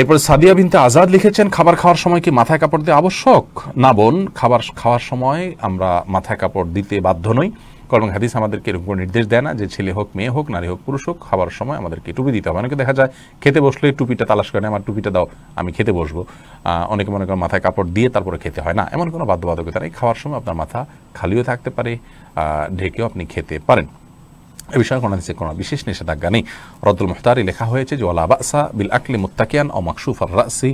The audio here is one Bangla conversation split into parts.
এরপর সাদিয়া বিনতে আজাদ লিখেছেন খাবার খাওয়ার সময় কি মাথায় কাপড় দেওয়া আবশ্যক না বোন খাবার খাওয়ার সময় আমরা মাথায় কাপড় দিতে বাধ্য নই কারণ হাদিস আমাদেরকে এরকম কোনো নির্দেশ দেয় না যে ছেলে হোক মেয়ে হোক নারী হোক পুরুষ হোক খাবার সময় আমাদেরকে টুপি দিতে হবে অনেকে দেখা যায় খেতে বসলে টুপিটা তালাশ করে আমার টুপিটা দাও আমি খেতে বসবো অনেকে মনে করেন মাথায় কাপড় দিয়ে তারপরে খেতে হয় না এমন কোনো বাধ্যবাধকতা নেই খাওয়ার সময় আপনার মাথা খালিও থাকতে পারে ঢেকেও আপনি খেতে পারেন এ বিষয়ে কোনো নিচে কোনো বিশেষ নিষেধাজ্ঞা নেই রদ্দুল মুহতারি লেখা হয়েছে যে বাসা বিল আকলি মুত্তাকিয়ান ও মাকসুফ আর রাসি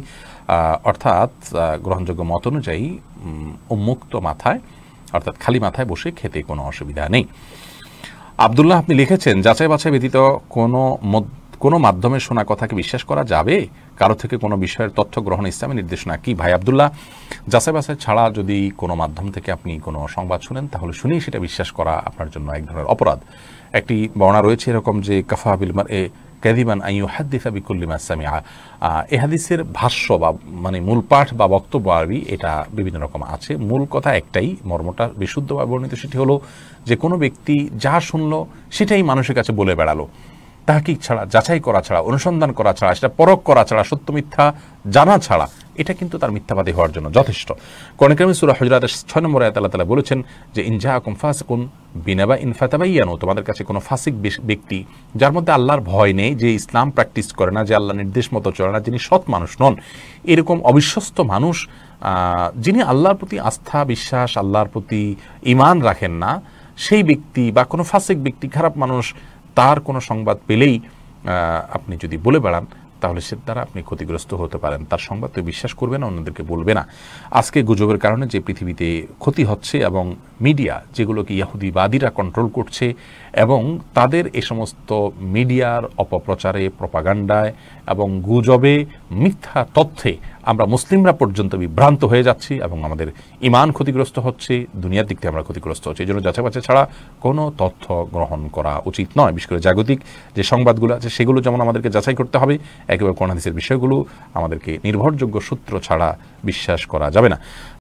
অর্থাৎ গ্রহণযোগ্য মত অনুযায়ী উন্মুক্ত মাথায় অর্থাৎ খালি মাথায় বসে খেতে কোনো অসুবিধা নেই আবদুল্লাহ আপনি লিখেছেন যাচাই বাছাই ব্যতীত কোনো মধ্য কোনো মাধ্যমে শোনা কথাকে বিশ্বাস করা যাবে কারো থেকে কোনো বিষয়ের তথ্য গ্রহণ ইসলামী নির্দেশনা কি ভাই আবদুল্লাহ যাচাই বাসায় ছাড়া যদি কোনো মাধ্যম থেকে আপনি কোনো সংবাদ শুনেন তাহলে শুনেই সেটা বিশ্বাস করা আপনার জন্য এক ধরনের অপরাধ একটি বর্ণা রয়েছে এরকম যে কাফা বিলমার এ ক্যাদিমান আইউ হাদ্দিসা বিকুল্লিমা ইসলামী এ হাদিসের ভাষ্য বা মানে মূল পাঠ বা বক্তব্য আরবি এটা বিভিন্ন রকম আছে মূল কথা একটাই মর্মটা বিশুদ্ধভাবে বর্ণিত সেটি হলো যে কোনো ব্যক্তি যা শুনলো সেটাই মানুষের কাছে বলে বেড়ালো তাহকিক ছাড়া যাচাই করা ছাড়া অনুসন্ধান করা ছাড়া সেটা পরক করা ছাড়া সত্য মিথ্যা জানা ছাড়া এটা কিন্তু তার মিথ্যাবাদী হওয়ার জন্য যথেষ্ট কর্ণক্রমী সুরা হজরাত ছয় নম্বর আয়াত আল্লাহ তালা বলেছেন যে ইনজা আকম ফাসকুন বিনা বা ইনফাতাবাইয়ানো তোমাদের কাছে কোনো ফাসিক ব্যক্তি যার মধ্যে আল্লাহর ভয় নেই যে ইসলাম প্র্যাকটিস করে না যে আল্লাহ নির্দেশ মতো চলে না যিনি সৎ মানুষ নন এরকম অবিশ্বস্ত মানুষ যিনি আল্লাহর প্রতি আস্থা বিশ্বাস আল্লাহর প্রতি ইমান রাখেন না সেই ব্যক্তি বা কোনো ফাসিক ব্যক্তি খারাপ মানুষ তার কোনো সংবাদ পেলেই আপনি যদি বলে বেড়ান তাহলে সে দ্বারা আপনি ক্ষতিগ্রস্ত হতে পারেন তার সংবাদ তো বিশ্বাস করবে না অন্যদেরকে বলবে না আজকে গুজবের কারণে যে পৃথিবীতে ক্ষতি হচ্ছে এবং মিডিয়া যেগুলোকে ইয়াহুদিবাদীরা কন্ট্রোল করছে এবং তাদের এ সমস্ত মিডিয়ার অপপ্রচারে প্রপাগান্ডায় এবং গুজবে মিথ্যা তথ্যে আমরা মুসলিমরা পর্যন্ত বিভ্রান্ত হয়ে যাচ্ছি এবং আমাদের ইমান ক্ষতিগ্রস্ত হচ্ছে দুনিয়ার দিক থেকে আমরা ক্ষতিগ্রস্ত হচ্ছে এই জন্য যাচাই ছাড়া কোনো তথ্য গ্রহণ করা উচিত নয় বিশেষ করে জাগতিক যে সংবাদগুলো আছে সেগুলো যেমন আমাদেরকে যাচাই করতে হবে একেবারে কোরআন বিষয়গুলো আমাদেরকে নির্ভরযোগ্য সূত্র ছাড়া বিশ্বাস করা যাবে না